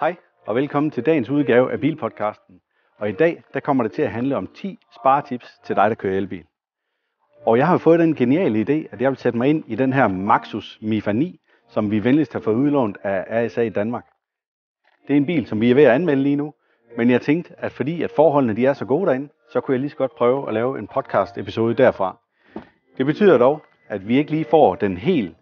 Hej og velkommen til dagens udgave af Bilpodcasten. Og i dag der kommer det til at handle om 10 sparetips til dig, der kører elbil. Og jeg har fået den geniale idé, at jeg vil sætte mig ind i den her Maxus Mifa 9, som vi venligst har fået udlånt af ASA i Danmark. Det er en bil, som vi er ved at anmelde lige nu, men jeg tænkte, at fordi at forholdene de er så gode derinde, så kunne jeg lige så godt prøve at lave en podcast episode derfra. Det betyder dog, at vi ikke lige får den helt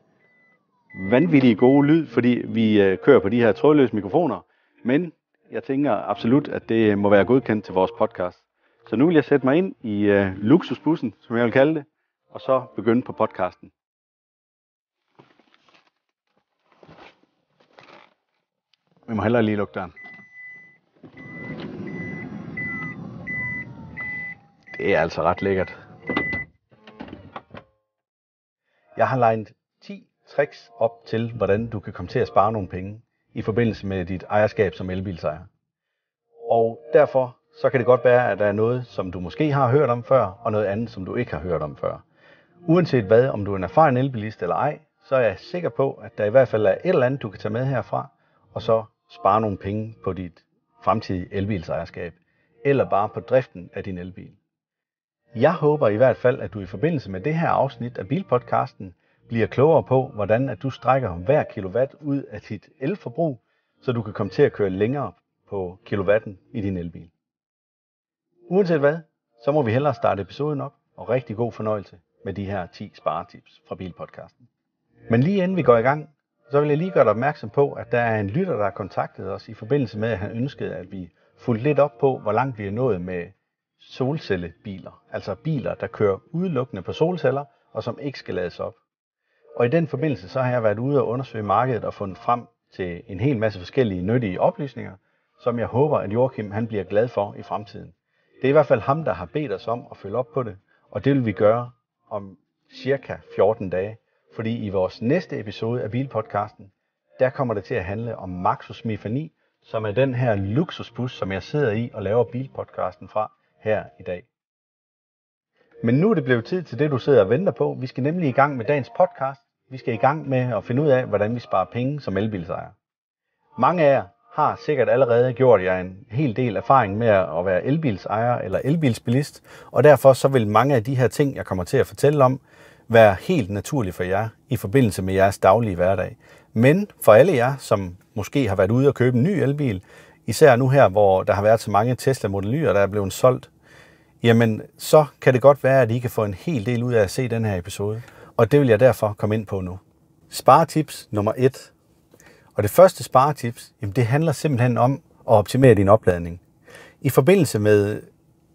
vanvittige gode lyd, fordi vi øh, kører på de her trådløse mikrofoner. Men jeg tænker absolut, at det må være godkendt til vores podcast. Så nu vil jeg sætte mig ind i øh, luksusbussen, som jeg vil kalde det, og så begynde på podcasten. Vi må hellere lige lukke døren. Det er altså ret lækkert. Jeg har legnet 10 tricks op til, hvordan du kan komme til at spare nogle penge i forbindelse med dit ejerskab som elbilsejer. Og derfor så kan det godt være, at der er noget, som du måske har hørt om før, og noget andet, som du ikke har hørt om før. Uanset hvad, om du er en erfaren elbilist eller ej, så er jeg sikker på, at der i hvert fald er et eller andet, du kan tage med herfra, og så spare nogle penge på dit fremtidige elbilsejerskab, eller bare på driften af din elbil. Jeg håber i hvert fald, at du i forbindelse med det her afsnit af Bilpodcasten bliver klogere på, hvordan at du strækker hver kilowatt ud af dit elforbrug, så du kan komme til at køre længere på kilowatten i din elbil. Uanset hvad, så må vi hellere starte episoden op, og rigtig god fornøjelse med de her 10 sparetips fra Bilpodcasten. Men lige inden vi går i gang, så vil jeg lige gøre dig opmærksom på, at der er en lytter, der har kontaktet os i forbindelse med, at han ønskede, at vi fulgte lidt op på, hvor langt vi er nået med solcellebiler. Altså biler, der kører udelukkende på solceller, og som ikke skal lades op. Og i den forbindelse, så har jeg været ude og undersøge markedet og fundet frem til en hel masse forskellige nyttige oplysninger, som jeg håber, at Joachim han bliver glad for i fremtiden. Det er i hvert fald ham, der har bedt os om at følge op på det, og det vil vi gøre om cirka 14 dage, fordi i vores næste episode af Bilpodcasten, der kommer det til at handle om Maxus Mifani, som er den her luksusbus, som jeg sidder i og laver Bilpodcasten fra her i dag. Men nu er det blevet tid til det, du sidder og venter på. Vi skal nemlig i gang med dagens podcast, vi skal i gang med at finde ud af, hvordan vi sparer penge som elbilsejere. Mange af jer har sikkert allerede gjort jer en hel del erfaring med at være elbilsejer eller elbilsbilist, og derfor så vil mange af de her ting, jeg kommer til at fortælle om, være helt naturlige for jer i forbindelse med jeres daglige hverdag. Men for alle jer, som måske har været ude og købe en ny elbil, især nu her, hvor der har været så mange Tesla Model Y'er, der er blevet solgt, jamen så kan det godt være, at I kan få en hel del ud af at se den her episode. Og det vil jeg derfor komme ind på nu. Sparetips nummer et. Og det første sparetips, jamen det handler simpelthen om at optimere din opladning. I forbindelse med,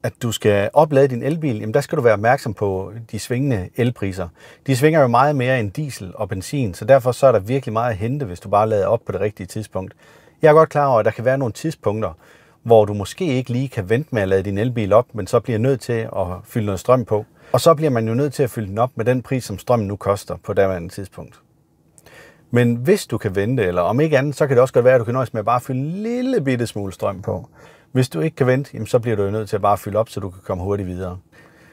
at du skal oplade din elbil, jamen der skal du være opmærksom på de svingende elpriser. De svinger jo meget mere end diesel og benzin, så derfor så er der virkelig meget at hente, hvis du bare lader op på det rigtige tidspunkt. Jeg er godt klar over, at der kan være nogle tidspunkter, hvor du måske ikke lige kan vente med at lade din elbil op, men så bliver nødt til at fylde noget strøm på. Og så bliver man jo nødt til at fylde den op med den pris, som strømmen nu koster på daværende tidspunkt. Men hvis du kan vente, eller om ikke andet, så kan det også godt være, at du kan nøjes med at bare fylde en lille bitte smule strøm på. Hvis du ikke kan vente, jamen, så bliver du jo nødt til at bare fylde op, så du kan komme hurtigt videre.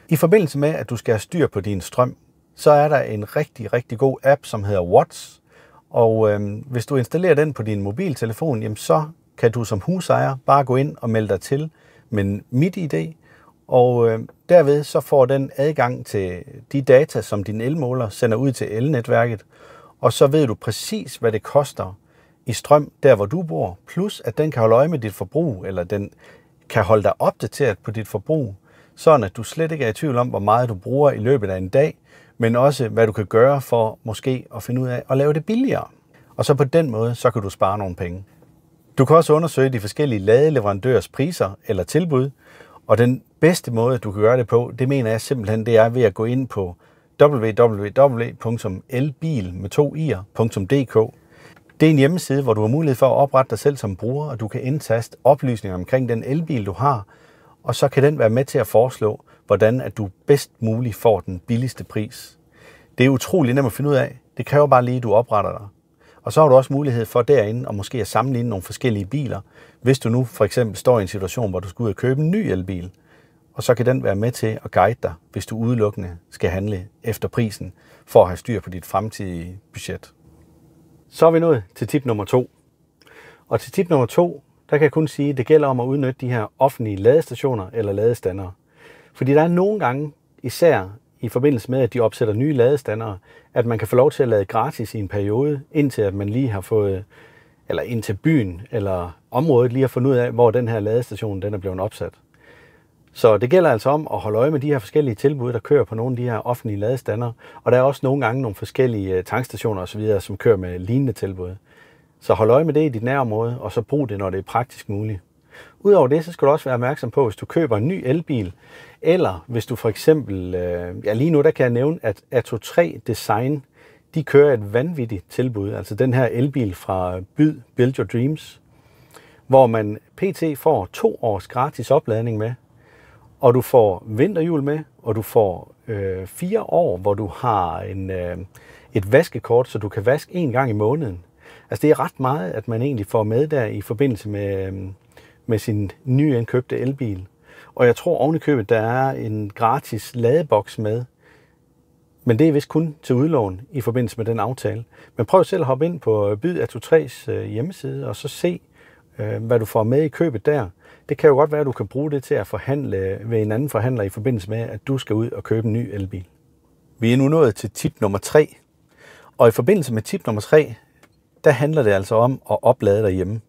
I forbindelse med, at du skal have styr på din strøm, så er der en rigtig, rigtig god app, som hedder Watts. Og øhm, hvis du installerer den på din mobiltelefon, jamen, så kan du som husejer bare gå ind og melde dig til med en MitID, og øh, derved så får den adgang til de data, som din elmåler sender ud til elnetværket, og så ved du præcis, hvad det koster i strøm der, hvor du bor, plus at den kan holde øje med dit forbrug, eller den kan holde dig opdateret på dit forbrug, sådan at du slet ikke er i tvivl om, hvor meget du bruger i løbet af en dag, men også hvad du kan gøre for måske at finde ud af at lave det billigere. Og så på den måde, så kan du spare nogle penge. Du kan også undersøge de forskellige ladeleverandørers priser eller tilbud, og den bedste måde, du kan gøre det på, det mener jeg simpelthen, det er ved at gå ind på www.elbil.dk. Det er en hjemmeside, hvor du har mulighed for at oprette dig selv som bruger, og du kan indtaste oplysninger omkring den elbil, du har, og så kan den være med til at foreslå, hvordan at du bedst muligt får den billigste pris. Det er utrolig nemt at finde ud af. Det kræver bare lige, at du opretter dig. Og så har du også mulighed for derinde og måske at sammenligne nogle forskellige biler. Hvis du nu for eksempel står i en situation, hvor du skal ud og købe en ny elbil, og så kan den være med til at guide dig, hvis du udelukkende skal handle efter prisen, for at have styr på dit fremtidige budget. Så er vi nået til tip nummer to. Og til tip nummer to, der kan jeg kun sige, at det gælder om at udnytte de her offentlige ladestationer eller ladestander. Fordi der er nogle gange, især i forbindelse med, at de opsætter nye ladestandere, at man kan få lov til at lade gratis i en periode, indtil at man lige har fået, eller indtil byen eller området lige har fundet ud af, hvor den her ladestation den er blevet opsat. Så det gælder altså om at holde øje med de her forskellige tilbud, der kører på nogle af de her offentlige ladestander. Og der er også nogle gange nogle forskellige øh, tankstationer osv., som kører med lignende tilbud. Så hold øje med det i dit nærområde, og så brug det, når det er praktisk muligt. Udover det, så skal du også være opmærksom på, hvis du køber en ny elbil, eller hvis du for eksempel, øh, ja lige nu der kan jeg nævne, at Ato 3 Design, de kører et vanvittigt tilbud, altså den her elbil fra Byd Build Your Dreams, hvor man pt. får to års gratis opladning med, og du får vinterhjul med, og du får øh, fire år, hvor du har en, øh, et vaskekort, så du kan vaske en gang i måneden. Altså det er ret meget, at man egentlig får med der i forbindelse med, øh, med sin nyindkøbte elbil. Og jeg tror oven i købet, der er en gratis ladeboks med. Men det er vist kun til udlån i forbindelse med den aftale. Men prøv selv at hoppe ind på Byd af 3's hjemmeside og så se, øh, hvad du får med i købet der. Det kan jo godt være, at du kan bruge det til at forhandle ved en anden forhandler i forbindelse med, at du skal ud og købe en ny elbil. Vi er nu nået til tip nummer 3. Og i forbindelse med tip nummer 3, der handler det altså om at oplade derhjemme.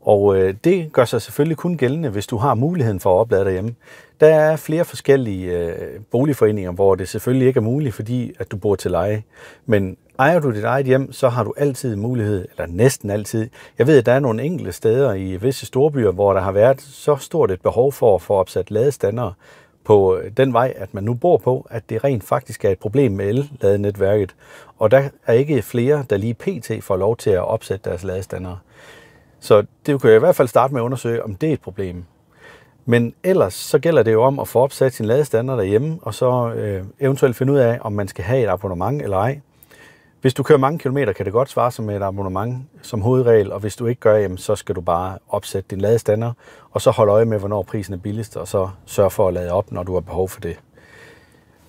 Og øh, det gør sig selvfølgelig kun gældende, hvis du har muligheden for at oplade derhjemme. Der er flere forskellige øh, boligforeninger, hvor det selvfølgelig ikke er muligt, fordi at du bor til leje. Men ejer du dit eget hjem, så har du altid mulighed, eller næsten altid. Jeg ved, at der er nogle enkelte steder i visse storbyer, hvor der har været så stort et behov for at få opsat ladestandere på øh, den vej, at man nu bor på, at det rent faktisk er et problem med el-ladenetværket. Og der er ikke flere, der lige pt. får lov til at opsætte deres ladestandere. Så det kunne jeg i hvert fald starte med at undersøge, om det er et problem. Men ellers så gælder det jo om at få opsat sin ladestander derhjemme, og så øh, eventuelt finde ud af, om man skal have et abonnement eller ej. Hvis du kører mange kilometer, kan det godt svare sig med et abonnement som hovedregel, og hvis du ikke gør, jamen, så skal du bare opsætte din ladestander, og så holde øje med, hvornår prisen er billigst, og så sørge for at lade op, når du har behov for det.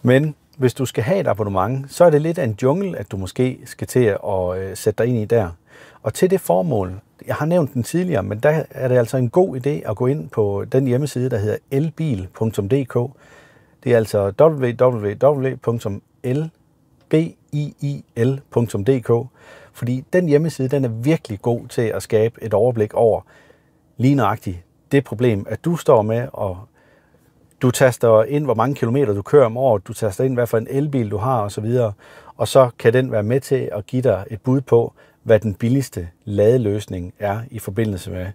Men hvis du skal have et abonnement, så er det lidt af en jungle, at du måske skal til at øh, sætte dig ind i der. Og til det formål, jeg har nævnt den tidligere, men der er det altså en god idé at gå ind på den hjemmeside, der hedder elbil.dk. Det er altså www.lbil.dk, fordi den hjemmeside den er virkelig god til at skabe et overblik over lige nøjagtigt det problem, at du står med, og du taster ind, hvor mange kilometer du kører om året, du taster ind, hvad for en elbil du har osv., og så kan den være med til at give dig et bud på, hvad den billigste ladeløsning er i forbindelse med,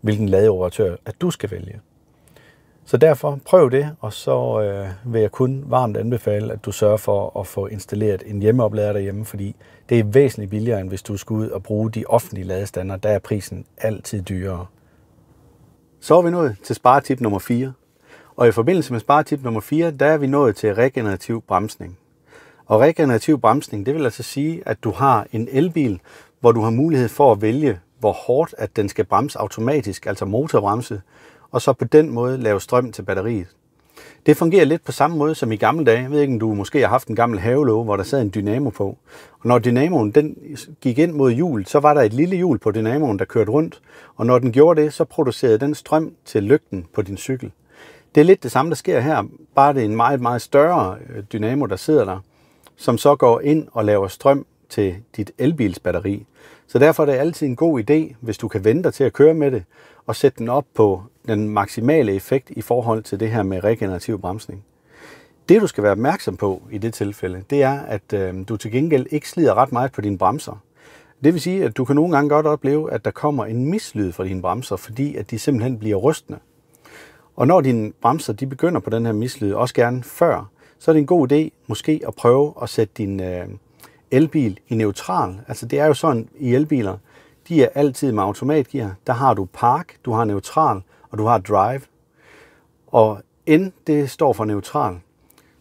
hvilken ladeoperatør, at du skal vælge. Så derfor prøv det, og så øh, vil jeg kun varmt anbefale, at du sørger for at få installeret en hjemmeoplader derhjemme, fordi det er væsentligt billigere, end hvis du skal ud og bruge de offentlige ladestander. Der er prisen altid dyrere. Så er vi nået til sparetip nummer 4. Og i forbindelse med sparetip nummer 4, der er vi nået til regenerativ bremsning. Og regenerativ bremsning, det vil altså sige, at du har en elbil, hvor du har mulighed for at vælge, hvor hårdt at den skal bremse automatisk, altså motorbremse, og så på den måde lave strøm til batteriet. Det fungerer lidt på samme måde som i gamle dage. Jeg ved ikke, om du måske har haft en gammel havelåge, hvor der sad en dynamo på. Og når dynamoen den gik ind mod hjul, så var der et lille hjul på dynamoen, der kørte rundt. Og når den gjorde det, så producerede den strøm til lygten på din cykel. Det er lidt det samme, der sker her. Bare det er en meget, meget større øh, dynamo, der sidder der, som så går ind og laver strøm til dit elbilsbatteri. Så derfor er det altid en god idé, hvis du kan vente til at køre med det, og sætte den op på den maksimale effekt i forhold til det her med regenerativ bremsning. Det du skal være opmærksom på i det tilfælde, det er, at øh, du til gengæld ikke slider ret meget på dine bremser. Det vil sige, at du kan nogle gange godt opleve, at der kommer en mislyd fra dine bremser, fordi at de simpelthen bliver rystende. Og når dine bremser de begynder på den her mislyd, også gerne før, så er det en god idé måske at prøve at sætte din, øh, elbil i neutral. Altså det er jo sådan i elbiler, de er altid med automatgear. Der har du park, du har neutral, og du har drive. Og N, det står for neutral.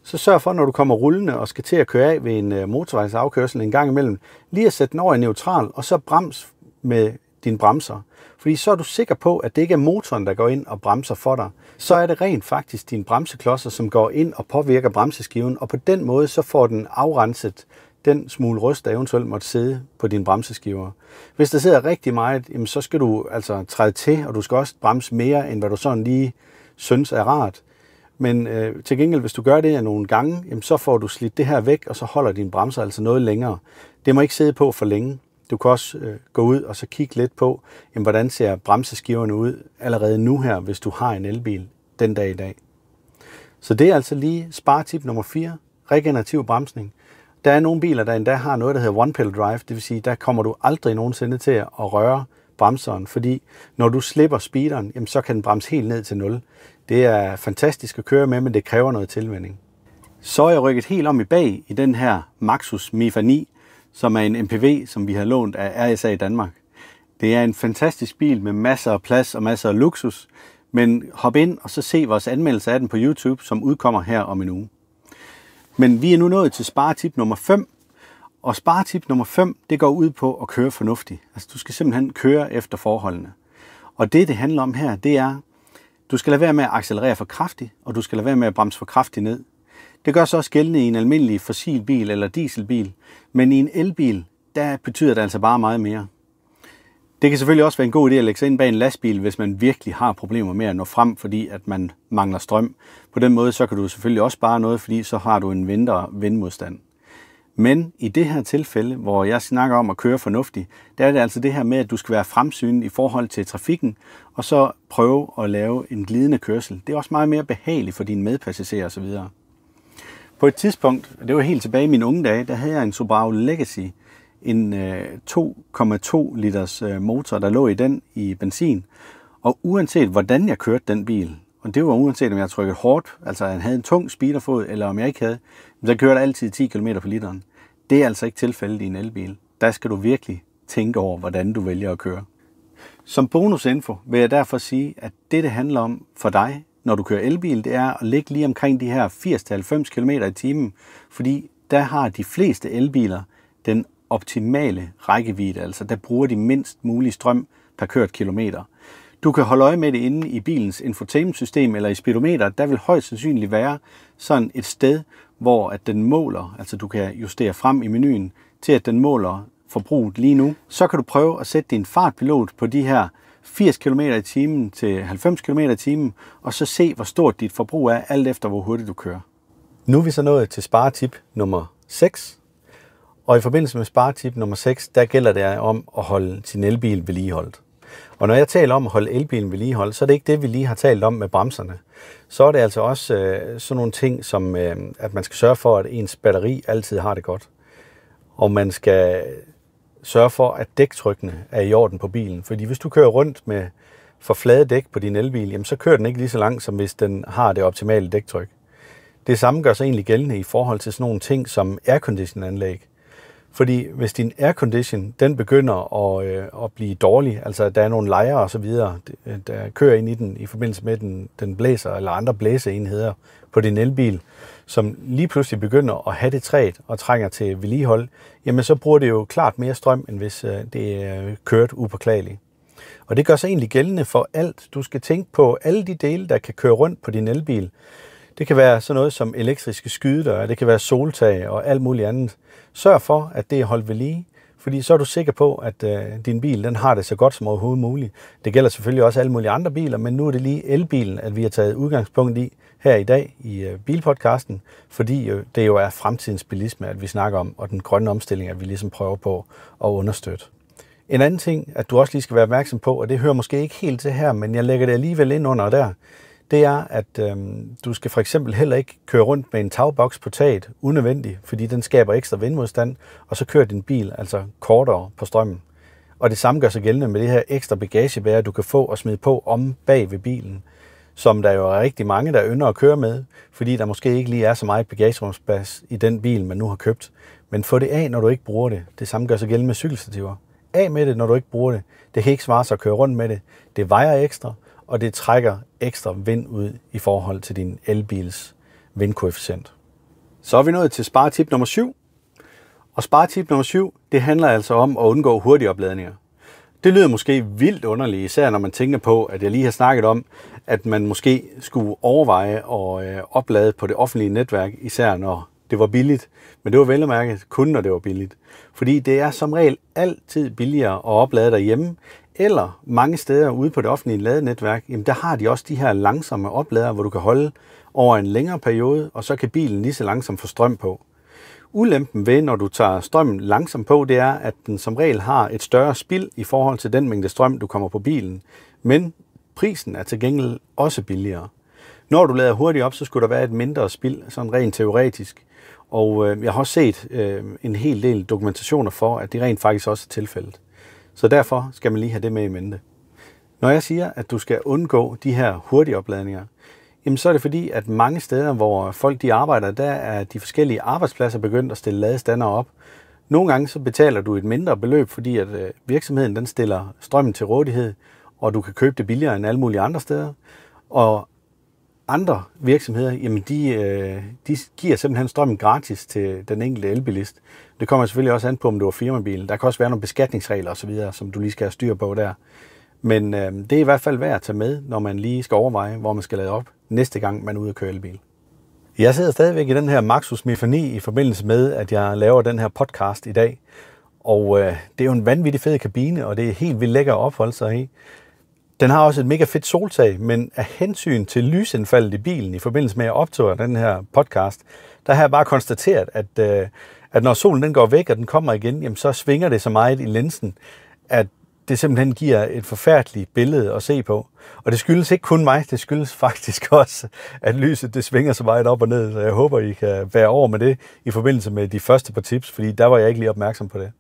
Så sørg for, når du kommer rullende og skal til at køre af ved en øh, motorvejsafkørsel en gang imellem, lige at sætte den over i neutral, og så brems med dine bremser. Fordi så er du sikker på, at det ikke er motoren, der går ind og bremser for dig. Så er det rent faktisk dine bremseklodser, som går ind og påvirker bremseskiven, og på den måde så får den afrenset den smule rust, der eventuelt måtte sidde på dine bremseskiver. Hvis der sidder rigtig meget, jamen, så skal du altså træde til, og du skal også bremse mere, end hvad du sådan lige synes er rart. Men øh, til gengæld, hvis du gør det nogle gange, jamen, så får du slidt det her væk, og så holder dine bremser altså noget længere. Det må ikke sidde på for længe. Du kan også øh, gå ud og så kigge lidt på, jamen, hvordan ser bremseskiverne ud allerede nu her, hvis du har en elbil den dag i dag. Så det er altså lige sparetip nummer 4, regenerativ bremsning. Der er nogle biler, der endda har noget, der hedder one-pedal drive, det vil sige, der kommer du aldrig nogensinde til at røre bremseren, fordi når du slipper speederen, jamen, så kan den bremse helt ned til 0. Det er fantastisk at køre med, men det kræver noget tilvænding. Så er jeg rykket helt om i bag i den her Maxus Mifa 9, som er en MPV, som vi har lånt af RSA i Danmark. Det er en fantastisk bil med masser af plads og masser af luksus, men hop ind og så se vores anmeldelse af den på YouTube, som udkommer her om en uge. Men vi er nu nået til sparetip nummer 5, og sparetip nummer 5, det går ud på at køre fornuftigt. Altså du skal simpelthen køre efter forholdene. Og det, det handler om her, det er, du skal lade være med at accelerere for kraftigt, og du skal lade være med at bremse for kraftigt ned. Det gør så også gældende i en almindelig fossilbil eller dieselbil, men i en elbil, der betyder det altså bare meget mere. Det kan selvfølgelig også være en god idé at lægge sig ind bag en lastbil, hvis man virkelig har problemer med at nå frem, fordi at man mangler strøm. På den måde så kan du selvfølgelig også spare noget, fordi så har du en mindre vindmodstand. Men i det her tilfælde, hvor jeg snakker om at køre fornuftigt, der er det altså det her med, at du skal være fremsynet i forhold til trafikken, og så prøve at lave en glidende kørsel. Det er også meget mere behageligt for dine medpassagerer osv. På et tidspunkt, det var helt tilbage i mine unge dage, der havde jeg en Subaru Legacy, en 2,2 øh, liters øh, motor, der lå i den i benzin. Og uanset hvordan jeg kørte den bil, og det var uanset om jeg trykkede hårdt, altså jeg havde en tung speederfod, eller om jeg ikke havde, så kørte jeg altid 10 km på literen. Det er altså ikke tilfældet i en elbil. Der skal du virkelig tænke over, hvordan du vælger at køre. Som bonusinfo vil jeg derfor sige, at det, det handler om for dig, når du kører elbil, det er at ligge lige omkring de her 80-90 km i timen, fordi der har de fleste elbiler den optimale rækkevidde, altså der bruger de mindst mulig strøm per kørt kilometer. Du kan holde øje med det inde i bilens infotainmentsystem eller i speedometer. Der vil højst sandsynligt være sådan et sted, hvor at den måler, altså du kan justere frem i menuen til, at den måler forbruget lige nu. Så kan du prøve at sætte din fartpilot på de her 80 km i timen til 90 km i timen, og så se, hvor stort dit forbrug er, alt efter hvor hurtigt du kører. Nu er vi så nået til sparetip nummer 6, og i forbindelse med sparetip nummer 6, der gælder det om at holde sin elbil vedligeholdt. Og når jeg taler om at holde elbilen vedligeholdt, så er det ikke det, vi lige har talt om med bremserne. Så er det altså også øh, sådan nogle ting, som øh, at man skal sørge for, at ens batteri altid har det godt. Og man skal sørge for, at dæktrykkene er i orden på bilen. Fordi hvis du kører rundt med for flade dæk på din elbil, jamen så kører den ikke lige så langt, som hvis den har det optimale dæktryk. Det samme gør sig egentlig gældende i forhold til sådan nogle ting som airconditionanlæg. Fordi hvis din aircondition, den begynder at, øh, at blive dårlig, altså der er nogle lejre og så videre, øh, der kører ind i den i forbindelse med, den, den blæser, eller andre blæseenheder på din elbil, som lige pludselig begynder at have det træt og trænger til vedligehold, jamen så bruger det jo klart mere strøm, end hvis øh, det er kørt upåklageligt. Og det gør sig egentlig gældende for alt. Du skal tænke på alle de dele, der kan køre rundt på din elbil. Det kan være sådan noget som elektriske skydedøre, det kan være soltag og alt muligt andet. Sørg for, at det er holdt ved lige, fordi så er du sikker på, at øh, din bil den har det så godt som overhovedet muligt. Det gælder selvfølgelig også alle mulige andre biler, men nu er det lige elbilen, at vi har taget udgangspunkt i her i dag i øh, Bilpodcasten, fordi øh, det jo er fremtidens bilisme, at vi snakker om, og den grønne omstilling, at vi ligesom prøver på at understøtte. En anden ting, at du også lige skal være opmærksom på, og det hører måske ikke helt til her, men jeg lægger det alligevel ind under der, det er, at øh, du skal for eksempel heller ikke køre rundt med en tagboks på taget, unødvendigt, fordi den skaber ekstra vindmodstand, og så kører din bil altså kortere på strømmen. Og det samme gør sig gældende med det her ekstra bagagebær, du kan få og smide på om bag ved bilen, som der jo er rigtig mange, der ynder at køre med, fordi der måske ikke lige er så meget bagagerumsplads i den bil, man nu har købt. Men få det af, når du ikke bruger det. Det samme gør sig gældende med cykelstativer. Af med det, når du ikke bruger det. Det kan ikke svare sig at køre rundt med det. Det vejer ekstra, og det trækker ekstra vind ud i forhold til din elbils vindkoefficient. Så er vi nået til sparetip nummer 7. Og sparetip nummer 7, det handler altså om at undgå hurtige opladninger. Det lyder måske vildt underligt, især når man tænker på, at jeg lige har snakket om, at man måske skulle overveje at øh, oplade på det offentlige netværk, især når det var billigt. Men det var vel at mærke kun, når det var billigt. Fordi det er som regel altid billigere at oplade derhjemme, eller mange steder ude på det offentlige ladenetværk, jamen der har de også de her langsomme oplader, hvor du kan holde over en længere periode, og så kan bilen lige så langsomt få strøm på. Ulempen ved, når du tager strømmen langsomt på, det er, at den som regel har et større spild i forhold til den mængde strøm, du kommer på bilen. Men prisen er til gengæld også billigere. Når du lader hurtigt op, så skulle der være et mindre spild, sådan rent teoretisk. Og øh, jeg har også set øh, en hel del dokumentationer for, at det rent faktisk også er tilfældet. Så derfor skal man lige have det med i mente. Når jeg siger, at du skal undgå de her hurtige opladninger, jamen så er det fordi, at mange steder, hvor folk de arbejder, der er de forskellige arbejdspladser begyndt at stille ladestander op. Nogle gange så betaler du et mindre beløb, fordi at øh, virksomheden den stiller strømmen til rådighed, og du kan købe det billigere end alle mulige andre steder. Og andre virksomheder, jamen de, øh, de giver simpelthen strømmen gratis til den enkelte elbilist. Det kommer selvfølgelig også an på, om du har firmabil. Der kan også være nogle beskatningsregler osv., som du lige skal have styr på der. Men øh, det er i hvert fald værd at tage med, når man lige skal overveje, hvor man skal lade op næste gang, man er ude at køre elbil. Jeg sidder stadigvæk i den her Maxus Mifani i forbindelse med, at jeg laver den her podcast i dag. Og øh, det er jo en vanvittig fed kabine, og det er helt vildt lækker at opholde sig i. Den har også et mega fedt soltag, men af hensyn til lysindfaldet i bilen i forbindelse med, at jeg optog den her podcast, der har jeg bare konstateret, at øh, at når solen den går væk, og den kommer igen, jamen, så svinger det så meget i linsen, at det simpelthen giver et forfærdeligt billede at se på. Og det skyldes ikke kun mig, det skyldes faktisk også, at lyset det svinger så meget op og ned, så jeg håber, I kan være over med det i forbindelse med de første par tips, fordi der var jeg ikke lige opmærksom på det.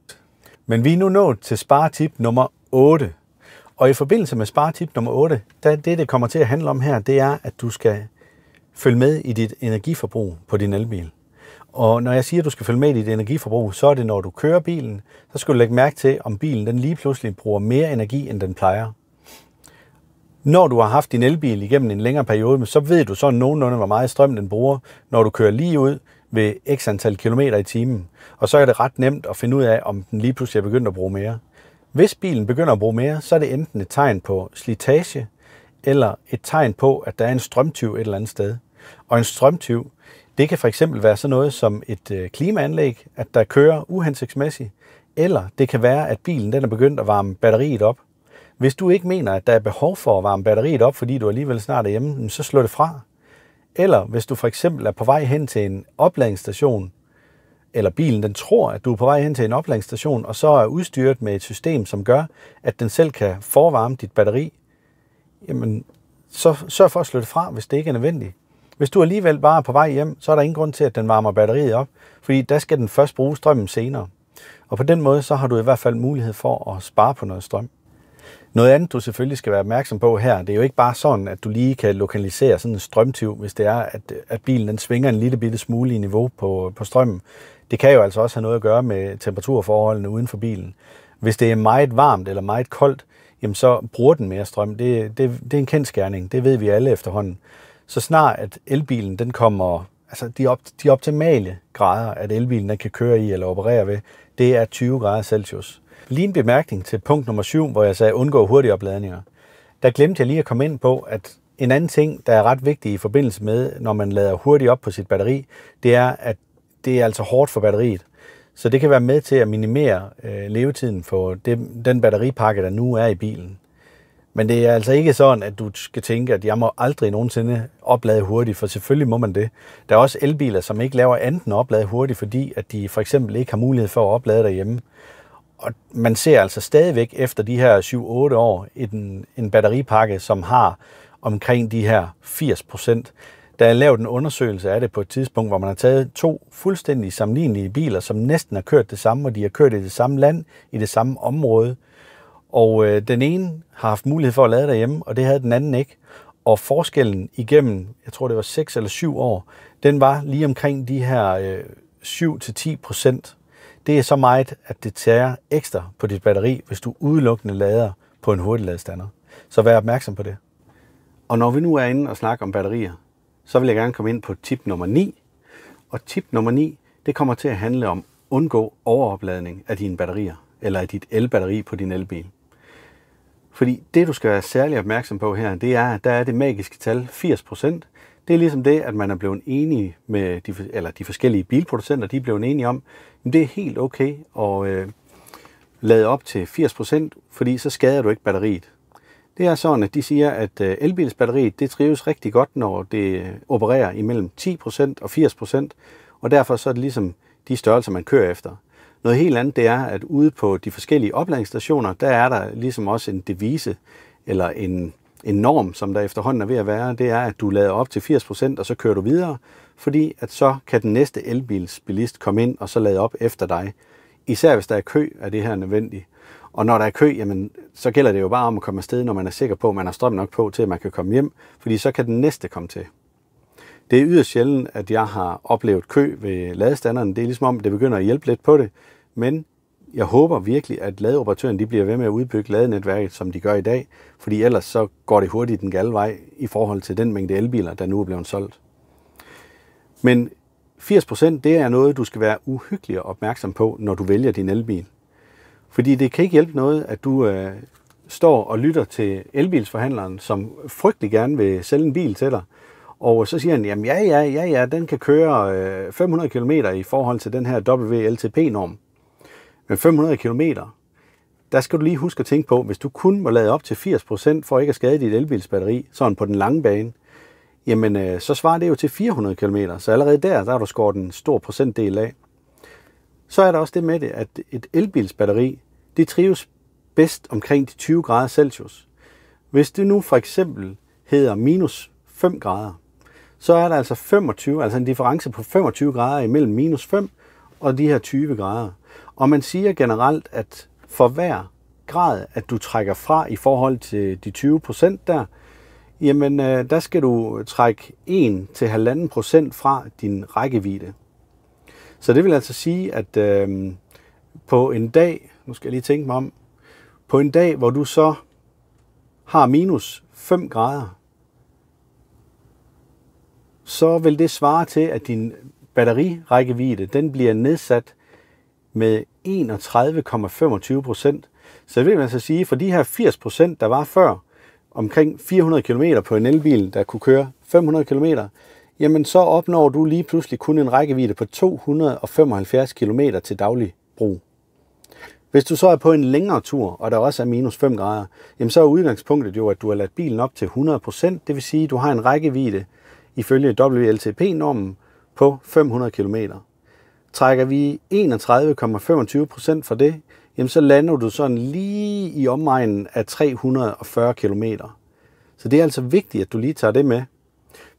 Men vi er nu nået til sparetip nummer 8. Og i forbindelse med sparetip nummer 8, der det, det kommer til at handle om her, det er, at du skal følge med i dit energiforbrug på din elbil. Og når jeg siger, at du skal følge med i dit energiforbrug, så er det, når du kører bilen, så skal du lægge mærke til, om bilen den lige pludselig bruger mere energi, end den plejer. Når du har haft din elbil igennem en længere periode, så ved du så nogenlunde, hvor meget strøm den bruger, når du kører lige ud ved x antal kilometer i timen. Og så er det ret nemt at finde ud af, om den lige pludselig er begyndt at bruge mere. Hvis bilen begynder at bruge mere, så er det enten et tegn på slitage, eller et tegn på, at der er en strømtyv et eller andet sted. Og en strømtyv, det kan for eksempel være sådan noget som et øh, klimaanlæg, at der kører uhensigtsmæssigt, eller det kan være, at bilen den er begyndt at varme batteriet op. Hvis du ikke mener, at der er behov for at varme batteriet op, fordi du alligevel snart er hjemme, så slå det fra. Eller hvis du for eksempel er på vej hen til en opladningsstation, eller bilen den tror, at du er på vej hen til en opladningsstation, og så er udstyret med et system, som gør, at den selv kan forvarme dit batteri, jamen så sørg for at slå det fra, hvis det ikke er nødvendigt. Hvis du alligevel bare er på vej hjem, så er der ingen grund til, at den varmer batteriet op, fordi der skal den først bruge strømmen senere. Og på den måde, så har du i hvert fald mulighed for at spare på noget strøm. Noget andet, du selvfølgelig skal være opmærksom på her, det er jo ikke bare sådan, at du lige kan lokalisere sådan en strømtiv, hvis det er, at, at bilen den svinger en lille bitte smule i niveau på, på strømmen. Det kan jo altså også have noget at gøre med temperaturforholdene uden for bilen. Hvis det er meget varmt eller meget koldt, jamen så bruger den mere strøm. Det, det, det er en kendskærning, det ved vi alle efterhånden så snart at elbilen den kommer, altså de, op, de optimale grader, at elbilen den kan køre i eller operere ved, det er 20 grader Celsius. Lige en bemærkning til punkt nummer 7, hvor jeg sagde undgå hurtige opladninger. Der glemte jeg lige at komme ind på, at en anden ting, der er ret vigtig i forbindelse med, når man lader hurtigt op på sit batteri, det er, at det er altså hårdt for batteriet. Så det kan være med til at minimere øh, levetiden for det, den batteripakke, der nu er i bilen. Men det er altså ikke sådan, at du skal tænke, at jeg må aldrig nogensinde oplade hurtigt, for selvfølgelig må man det. Der er også elbiler, som ikke laver andet end oplade hurtigt, fordi at de for eksempel ikke har mulighed for at oplade derhjemme. Og man ser altså stadigvæk efter de her 7-8 år en, en batteripakke, som har omkring de her 80 procent. Der er lavet en undersøgelse af det på et tidspunkt, hvor man har taget to fuldstændig sammenlignelige biler, som næsten har kørt det samme, og de har kørt i det samme land, i det samme område, og øh, den ene har haft mulighed for at lade derhjemme, og det havde den anden ikke. Og forskellen igennem, jeg tror det var 6 eller 7 år, den var lige omkring de her øh, 7-10 procent. Det er så meget, at det tager ekstra på dit batteri, hvis du udelukkende lader på en hurtigladestander. Så vær opmærksom på det. Og når vi nu er inde og snakker om batterier, så vil jeg gerne komme ind på tip nummer 9. Og tip nummer 9, det kommer til at handle om undgå overopladning af dine batterier, eller af dit elbatteri på din elbil. Fordi det, du skal være særlig opmærksom på her, det er, at der er det magiske tal 80%. Det er ligesom det, at man er blevet enige med de, eller de forskellige bilproducenter, de er blevet enige om, at det er helt okay at øh, lade op til 80%, fordi så skader du ikke batteriet. Det er sådan, at de siger, at øh, elbilsbatteriet det trives rigtig godt, når det opererer imellem 10% og 80%, og derfor så er det ligesom de størrelser, man kører efter. Noget helt andet det er, at ude på de forskellige opladningsstationer, der er der ligesom også en devise eller en, en norm, som der efterhånden er ved at være, det er, at du lader op til 80%, og så kører du videre, fordi at så kan den næste elbilsbilist komme ind og så lade op efter dig. Især hvis der er kø, er det her nødvendigt. Og når der er kø, jamen, så gælder det jo bare om at komme afsted, når man er sikker på, at man har strøm nok på, til at man kan komme hjem, fordi så kan den næste komme til. Det er yderst sjældent, at jeg har oplevet kø ved ladestanderen. Det er ligesom om, det begynder at hjælpe lidt på det. Men jeg håber virkelig, at ladeoperatøren de bliver ved med at udbygge ladenetværket, som de gør i dag, fordi ellers så går det hurtigt den gale vej i forhold til den mængde elbiler, der nu er blevet solgt. Men 80% det er noget, du skal være uhyggelig opmærksom på, når du vælger din elbil. Fordi det kan ikke hjælpe noget, at du øh, står og lytter til elbilsforhandleren, som frygtelig gerne vil sælge en bil til dig, og så siger han, jamen ja, ja, ja, ja, den kan køre 500 øh, km i forhold til den her WLTP-norm. Men 500 km, der skal du lige huske at tænke på, hvis du kun må lade op til 80% for ikke at skade dit elbilsbatteri, sådan på den lange bane, jamen øh, så svarer det jo til 400 km, så allerede der, der har du skåret en stor procentdel af. Så er der også det med det, at et elbilsbatteri, det trives bedst omkring de 20 grader Celsius. Hvis det nu for eksempel hedder minus 5 grader, så er der altså 25, altså en difference på 25 grader imellem minus 5 og de her 20 grader. Og man siger generelt, at for hver grad, at du trækker fra i forhold til de 20 procent der, jamen øh, der skal du trække 1 til 1,5 procent fra din rækkevidde. Så det vil altså sige, at øh, på en dag, nu skal jeg lige tænke mig om, på en dag, hvor du så har minus 5 grader, så vil det svare til, at din batterirækkevidde den bliver nedsat med 31,25 procent. Så det vil man så sige, for de her 80 procent, der var før, omkring 400 km på en elbil, der kunne køre 500 km, jamen så opnår du lige pludselig kun en rækkevidde på 275 km til daglig brug. Hvis du så er på en længere tur, og der også er minus 5 grader, jamen så er udgangspunktet jo, at du har ladt bilen op til 100%, det vil sige, at du har en rækkevidde, ifølge WLTP-normen på 500 km. Trækker vi 31,25% fra det, jamen så lander du sådan lige i omegnen af 340 km. Så det er altså vigtigt, at du lige tager det med.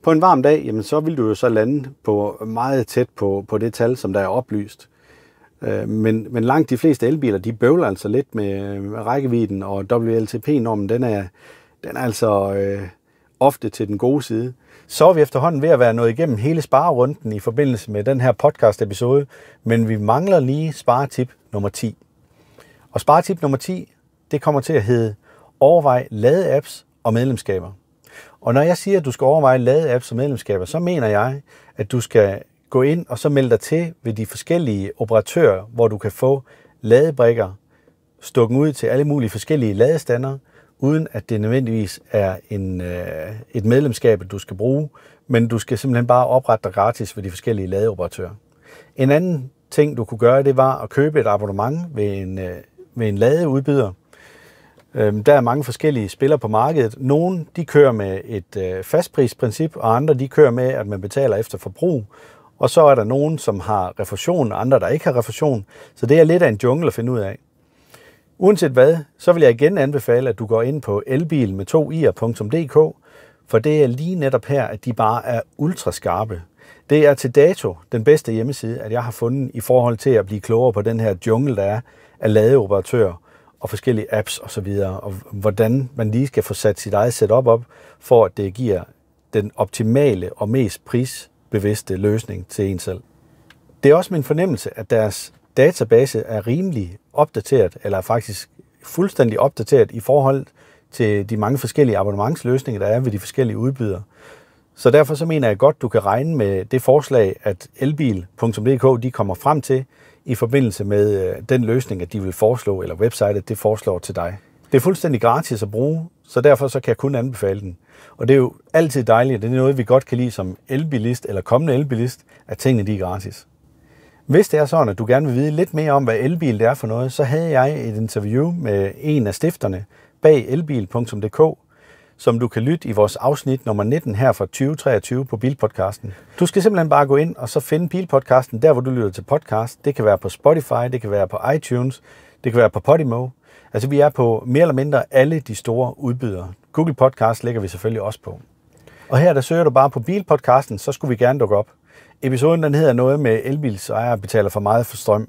På en varm dag, jamen så vil du jo så lande på meget tæt på, på det tal, som der er oplyst. Øh, men, men langt de fleste elbiler, de bøvler altså lidt med rækkevidden, og WLTP-normen, den er, den er altså, øh, ofte til den gode side. Så er vi efterhånden ved at være nået igennem hele sparerunden i forbindelse med den her podcast-episode, men vi mangler lige sparetip nummer 10. Og sparetip nummer 10, det kommer til at hedde overvej lade-apps og medlemskaber. Og når jeg siger, at du skal overveje lade-apps og medlemskaber, så mener jeg, at du skal gå ind og så melde dig til ved de forskellige operatører, hvor du kan få ladebrikker, stukken ud til alle mulige forskellige ladestander, uden at det nødvendigvis er en, øh, et medlemskab, du skal bruge, men du skal simpelthen bare oprette dig gratis ved de forskellige ladeoperatører. En anden ting, du kunne gøre, det var at købe et abonnement ved en, øh, ved en ladeudbyder. Øhm, der er mange forskellige spillere på markedet. Nogle de kører med et øh, fastprisprincip, og andre de kører med, at man betaler efter forbrug. Og så er der nogen, som har refusion, og andre, der ikke har refusion. Så det er lidt af en jungle at finde ud af. Uanset hvad, så vil jeg igen anbefale, at du går ind på elbilmed2ir.dk, for det er lige netop her, at de bare er ultra skarpe. Det er til dato den bedste hjemmeside, at jeg har fundet i forhold til at blive klogere på den her jungle, der er af ladeoperatører og forskellige apps osv., og, og hvordan man lige skal få sat sit eget setup op, for at det giver den optimale og mest prisbevidste løsning til en selv. Det er også min fornemmelse, at deres database er rimelig opdateret, eller faktisk fuldstændig opdateret i forhold til de mange forskellige abonnementsløsninger, der er ved de forskellige udbydere. Så derfor så mener jeg godt, du kan regne med det forslag, at elbil.dk de kommer frem til i forbindelse med øh, den løsning, at de vil foreslå, eller websitet det foreslår til dig. Det er fuldstændig gratis at bruge, så derfor så kan jeg kun anbefale den. Og det er jo altid dejligt, det er noget, vi godt kan lide som elbilist eller kommende elbilist, at tingene de er gratis. Hvis det er sådan, at du gerne vil vide lidt mere om, hvad elbil det er for noget, så havde jeg et interview med en af stifterne bag elbil.dk, som du kan lytte i vores afsnit nummer 19 her fra 2023 på Bilpodcasten. Du skal simpelthen bare gå ind og så finde Bilpodcasten der, hvor du lytter til podcast. Det kan være på Spotify, det kan være på iTunes, det kan være på Podimo. Altså vi er på mere eller mindre alle de store udbydere. Google Podcast lægger vi selvfølgelig også på. Og her der søger du bare på Bilpodcasten, så skulle vi gerne dukke op. Episoden den hedder noget med elbils ejer betaler for meget for strøm.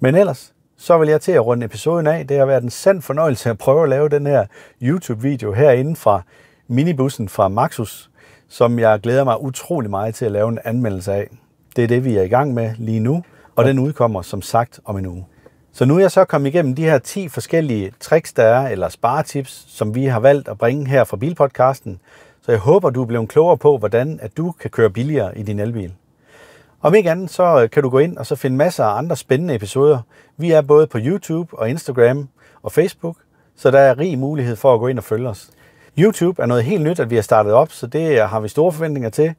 Men ellers, så vil jeg til at runde episoden af. Det har været en sand fornøjelse at prøve at lave den her YouTube-video herinde fra minibussen fra Maxus, som jeg glæder mig utrolig meget til at lave en anmeldelse af. Det er det, vi er i gang med lige nu, og den udkommer som sagt om en uge. Så nu er jeg så kommet igennem de her 10 forskellige tricks, der er, eller sparetips, som vi har valgt at bringe her fra Bilpodcasten. Så jeg håber, du er blevet klogere på, hvordan at du kan køre billigere i din elbil. Om ikke andet, så øh, kan du gå ind og så finde masser af andre spændende episoder. Vi er både på YouTube og Instagram og Facebook, så der er rig mulighed for at gå ind og følge os. YouTube er noget helt nyt, at vi har startet op, så det øh, har vi store forventninger til.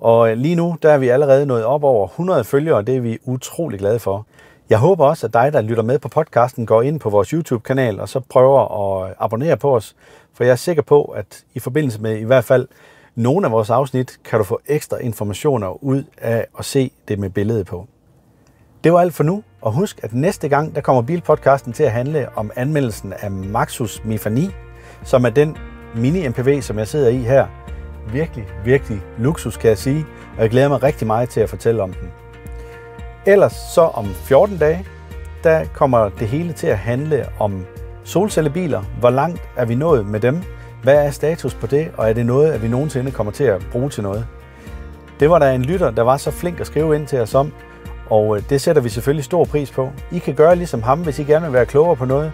Og øh, lige nu, der er vi allerede nået op over 100 følgere, og det er vi utrolig glade for. Jeg håber også, at dig, der lytter med på podcasten, går ind på vores YouTube-kanal og så prøver at abonnere på os. For jeg er sikker på, at i forbindelse med i hvert fald nogle af vores afsnit kan du få ekstra informationer ud af at se det med billedet på. Det var alt for nu, og husk, at næste gang der kommer bilpodcasten til at handle om anmeldelsen af Maxus Mifani, som er den mini-MPV, som jeg sidder i her. Virkelig, virkelig luksus, kan jeg sige, og jeg glæder mig rigtig meget til at fortælle om den. Ellers så om 14 dage, der kommer det hele til at handle om solcellebiler. Hvor langt er vi nået med dem? Hvad er status på det, og er det noget, at vi nogensinde kommer til at bruge til noget? Det var der en lytter, der var så flink at skrive ind til os om, og øh, det sætter vi selvfølgelig stor pris på. I kan gøre ligesom ham, hvis I gerne vil være klogere på noget.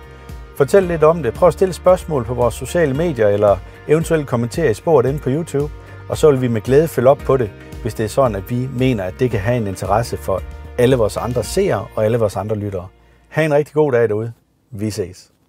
Fortæl lidt om det. Prøv at stille spørgsmål på vores sociale medier, eller eventuelt kommentere i sporet inde på YouTube, og så vil vi med glæde følge op på det, hvis det er sådan, at vi mener, at det kan have en interesse for alle vores andre seere og alle vores andre lyttere. Ha' en rigtig god dag derude. Vi ses.